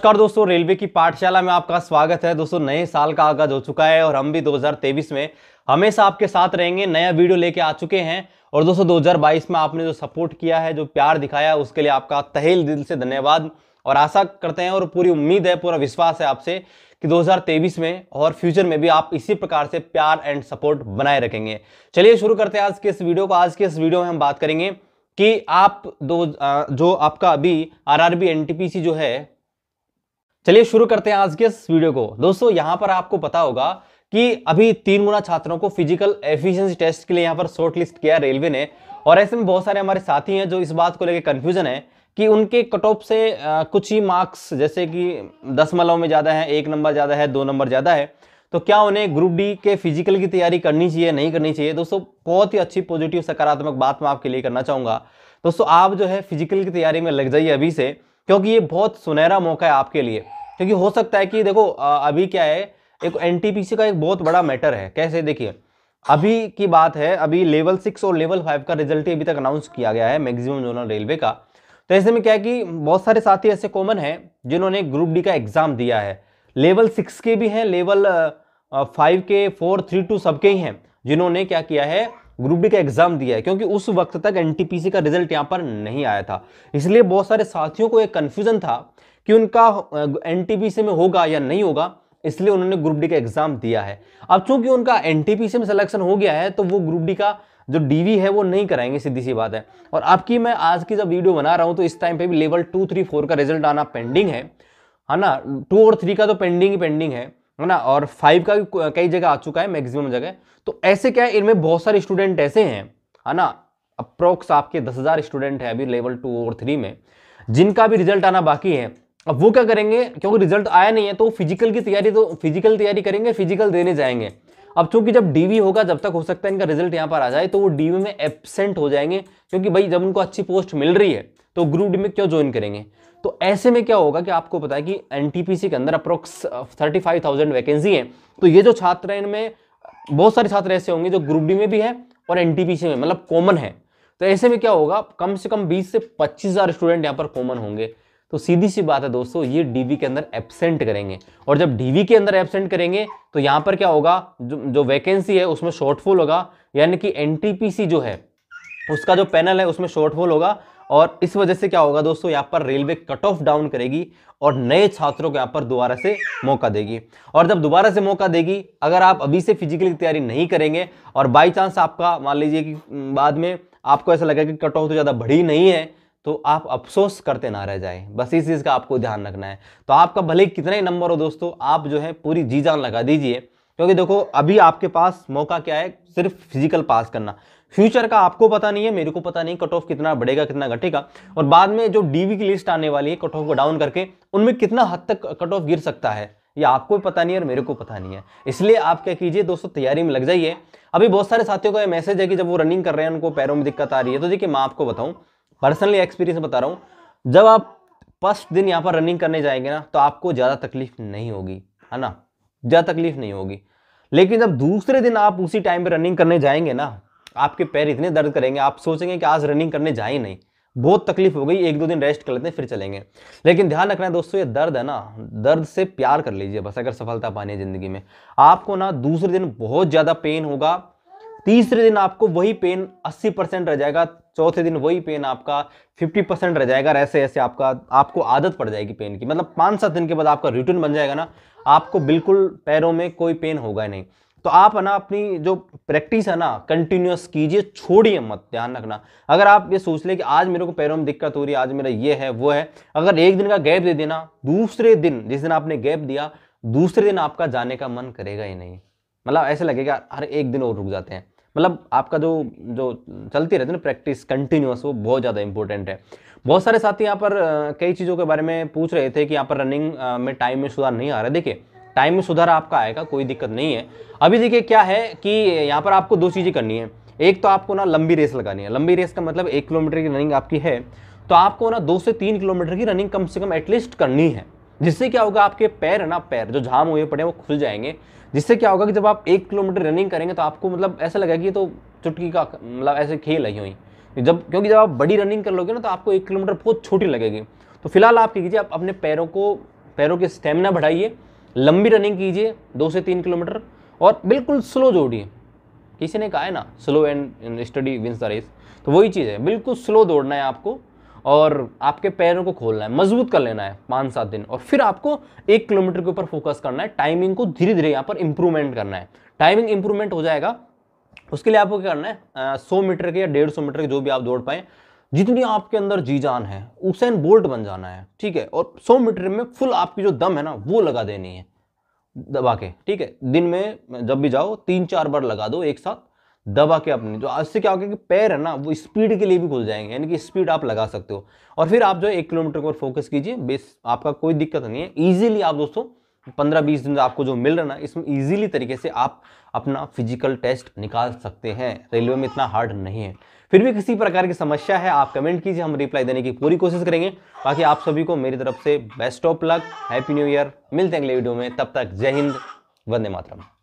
नमस्कार दोस्तों रेलवे की पाठशाला में आपका स्वागत है दोस्तों नए साल का आगाज हो चुका है और हम भी 2023 में हमेशा आपके साथ रहेंगे नया वीडियो लेके आ चुके हैं और दोस्तों 2022 में आपने जो सपोर्ट किया है जो प्यार दिखाया उसके लिए आपका तहेल दिल से धन्यवाद और आशा करते हैं और पूरी उम्मीद है पूरा विश्वास है आपसे कि 2023 में और फ्यूचर में भी आप इसी प्रकार से प्यार एंड सपोर्ट बनाए रखेंगे चलिए शुरू करते हैं आज के इस वीडियो को आज के इस वीडियो में हम बात करेंगे कि आप दो जो आपका अभी आरआरबी एनटीपीसी जो है चलिए शुरू करते हैं आज के इस वीडियो को दोस्तों यहाँ पर आपको पता होगा कि अभी तीन गुना छात्रों को फिजिकल एफिशिएंसी टेस्ट के लिए यहाँ पर शॉर्ट लिस्ट किया रेलवे ने और ऐसे में बहुत सारे हमारे साथी हैं जो इस बात को लेकर कन्फ्यूजन है कि उनके कट ऑफ से कुछ ही मार्क्स जैसे कि मलव में ज़्यादा है एक नंबर ज़्यादा है दो नंबर ज़्यादा है तो क्या उन्हें ग्रुप डी के फिजिकल की तैयारी करनी चाहिए नहीं करनी चाहिए दोस्तों बहुत ही अच्छी पॉजिटिव सकारात्मक बात मैं आपके लिए करना चाहूँगा दोस्तों आप जो है फिजिकल की तैयारी में लग जाइए अभी से क्योंकि ये बहुत सुनहरा मौका है आपके लिए क्योंकि हो सकता है कि देखो अभी क्या है एक एनटीपीसी का एक बहुत बड़ा मैटर है कैसे देखिए अभी की बात है अभी लेवल सिक्स और लेवल फाइव का रिजल्ट ही अभी तक अनाउंस किया गया है मैक्सिमम जोनल रेलवे का तो ऐसे में क्या है कि बहुत सारे साथी ऐसे कॉमन हैं जिन्होंने ग्रुप डी का एग्जाम दिया है लेवल सिक्स के भी हैं लेवल फाइव के फोर थ्री टू सबके ही हैं जिन्होंने क्या किया है ग्रुप डी का एग्जाम दिया है क्योंकि उस वक्त तक एनटीपीसी का रिजल्ट यहाँ पर नहीं आया था इसलिए बहुत सारे साथियों को एक कन्फ्यूजन था कि उनका एनटीपीसी में होगा या नहीं होगा इसलिए उन्होंने ग्रुप डी का एग्जाम दिया है अब चूंकि उनका एनटीपीसी में सिलेक्शन हो गया है तो वो ग्रुप डी का जो डीवी है वो नहीं कराएंगे सीधी सी बात है और आपकी मैं आज की जब वीडियो बना रहा हूँ तो इस टाइम पे भी लेवल टू थ्री फोर का रिजल्ट आना पेंडिंग है है हाँ ना टू और थ्री का तो पेंडिंग ही पेंडिंग है है ना और फाइव का कई जगह आ चुका है मैक्सिमम जगह तो ऐसे क्या है इनमें बहुत सारे स्टूडेंट ऐसे हैं है ना अप्रोक्स आपके दस हज़ार स्टूडेंट हैं अभी लेवल टू और थ्री में जिनका भी रिजल्ट आना बाकी है अब वो क्या करेंगे क्योंकि रिजल्ट आया नहीं है तो फिजिकल की तैयारी तो फिजिकल तैयारी करेंगे फिजिकल देने जाएंगे अब चूंकि जब डीवी होगा जब तक हो सकता है इनका रिजल्ट यहाँ पर आ जाए तो वो डीवी में एबसेंट हो जाएंगे क्योंकि भाई जब उनको अच्छी पोस्ट मिल रही है तो ग्रुप डी में क्यों ज्वाइन करेंगे तो ऐसे में क्या होगा कि आपको पता है कि एन के अंदर approx thirty five thousand vacancy है तो ये जो छात्र हैं इनमें बहुत सारे छात्र ऐसे होंगे जो ग्रुप डी में भी है और एन में मतलब कॉमन है तो ऐसे में क्या होगा कम से कम बीस से पच्चीस स्टूडेंट यहाँ पर कॉमन होंगे तो सीधी सी बात है दोस्तों ये डीवी के अंदर एबसेंट करेंगे और जब डीवी के अंदर एबसेंट करेंगे तो यहाँ पर क्या होगा जो जो वैकेंसी है उसमें शॉर्टफॉल होगा यानी कि एनटीपीसी जो है उसका जो पैनल है उसमें शॉर्टफॉल होगा और इस वजह से क्या होगा दोस्तों यहाँ पर रेलवे कट ऑफ डाउन करेगी और नए छात्रों को यहाँ पर दोबारा से मौका देगी और जब दोबारा से मौका देगी अगर आप अभी से फिजिकली तैयारी नहीं करेंगे और बाई चांस आपका मान लीजिए कि बाद में आपको ऐसा लगा कि कट ऑफ तो ज़्यादा बढ़ी नहीं है तो आप अफसोस करते ना रह जाए बस इस चीज़ का आपको ध्यान रखना है तो आपका भले कितने ही नंबर हो दोस्तों आप जो है पूरी जी जान लगा दीजिए क्योंकि देखो अभी आपके पास मौका क्या है सिर्फ फिजिकल पास करना फ्यूचर का आपको पता नहीं है मेरे को पता नहीं कट ऑफ कितना बढ़ेगा कितना घटेगा और बाद में जो डीवी की लिस्ट आने वाली है कट ऑफ को डाउन करके उनमें कितना हद तक कट ऑफ गिर सकता है ये आपको भी पता नहीं है और मेरे को पता नहीं है इसलिए आप क्या कीजिए दोस्तों तैयारी में लग जाइए अभी बहुत सारे साथियों का मैसेज है कि जब वो रनिंग कर रहे हैं उनको पैरों में दिक्कत आ रही है तो देखिए मैं आपको बताऊँ पर्सनली एक्सपीरियंस बता रहा हूँ जब आप फर्स्ट दिन यहाँ पर रनिंग करने जाएंगे ना तो आपको ज़्यादा तकलीफ नहीं होगी है ना ज़्यादा तकलीफ नहीं होगी लेकिन जब दूसरे दिन आप उसी टाइम पर रनिंग करने जाएंगे ना आपके पैर इतने दर्द करेंगे आप सोचेंगे कि आज रनिंग करने जाए नहीं बहुत तकलीफ हो गई एक दो दिन रेस्ट कर लेते हैं फिर चलेंगे लेकिन ध्यान रखना है दोस्तों ये दर्द है ना दर्द से प्यार कर लीजिए बस अगर सफलता पानी है ज़िंदगी में आपको ना दूसरे दिन बहुत ज़्यादा पेन होगा तीसरे दिन आपको वही पेन 80 परसेंट रह जाएगा चौथे दिन वही पेन आपका 50 परसेंट रह जाएगा ऐसे ऐसे आपका आपको आदत पड़ जाएगी पेन की मतलब पाँच सात दिन के बाद आपका रूटीन बन जाएगा ना आपको बिल्कुल पैरों में कोई पेन होगा नहीं तो आप है ना अपनी जो प्रैक्टिस है ना कंटिन्यूस कीजिए छोड़िए मत ध्यान रखना अगर आप ये सोच ले कि आज मेरे को पैरों में दिक्कत हो रही है आज मेरा ये है वो है अगर एक दिन का गैप दे देना दूसरे दिन जिस दिन आपने गैप दिया दूसरे दिन आपका जाने का मन करेगा ही नहीं मतलब ऐसे लगेगा हर एक दिन और रुक जाते हैं मतलब आपका जो जो चलती रहती है ना प्रैक्टिस कंटिन्यूस वो बहुत ज़्यादा इंपॉर्टेंट है बहुत सारे साथी यहाँ पर कई चीज़ों के बारे में पूछ रहे थे कि यहाँ पर रनिंग में टाइम में सुधार नहीं आ रहा है देखिए टाइम में सुधार आपका आएगा कोई दिक्कत नहीं है अभी देखिए क्या है कि यहाँ पर आपको दो चीज़ें करनी है एक तो आपको ना लंबी रेस लगानी है लंबी रेस का मतलब एक किलोमीटर की रनिंग आपकी है तो आपको ना दो से तीन किलोमीटर की रनिंग कम से कम एटलीस्ट करनी है जिससे क्या होगा आपके पैर है ना पैर जो झाम हुए पड़े वो खुल जाएंगे जिससे क्या होगा कि जब आप एक किलोमीटर रनिंग करेंगे तो आपको मतलब ऐसा लगेगा कि तो चुटकी का मतलब ऐसे खेल ही हुई जब क्योंकि जब आप बड़ी रनिंग कर लोगे ना तो आपको एक किलोमीटर बहुत छोटी लगेगी तो फिलहाल आप कीजिए आप अपने पैरों को पैरों के स्टेमिना बढ़ाइए लंबी रनिंग कीजिए दो से तीन किलोमीटर और बिल्कुल स्लो जोड़िए किसी ने कहा है ना slow and steady wins the race तो वही चीज़ है बिल्कुल स्लो दौड़ना है आपको और आपके पैरों को खोलना है मजबूत कर लेना है पाँच सात दिन और फिर आपको एक किलोमीटर के ऊपर फोकस करना है टाइमिंग को धीरे धीरे यहाँ पर इंप्रूवमेंट करना है टाइमिंग इंप्रूवमेंट हो जाएगा उसके लिए आपको क्या करना है सौ मीटर के या डेढ़ सौ मीटर के जो भी आप दौड़ पाएँ जितनी आपके अंदर जी जान है उसेन बोल्ट बन जाना है ठीक है और 100 मीटर में फुल आपकी जो दम है ना वो लगा देनी है दबा के ठीक है दिन में जब भी जाओ तीन चार बार लगा दो एक साथ दबा के अपनी जो तो आज से क्या होगा कि पैर है ना वो स्पीड के लिए भी खुल जाएंगे यानी कि स्पीड आप लगा सकते हो और फिर आप जो है एक किलोमीटर पर फोकस कीजिए बेस आपका कोई दिक्कत नहीं है ईजिली आप दोस्तों पंद्रह बीस दिन आपको जो मिल रहा ना इसमें ईजिली तरीके से आप अपना फिजिकल टेस्ट निकाल सकते हैं रेलवे में इतना हार्ड नहीं है फिर भी किसी प्रकार की समस्या है आप कमेंट कीजिए हम रिप्लाई देने की पूरी कोशिश करेंगे बाकी आप सभी को मेरी तरफ से best of luck happy new year मिलते हैं अगले वीडियो में तब तक जय हिंद वंदे मातरम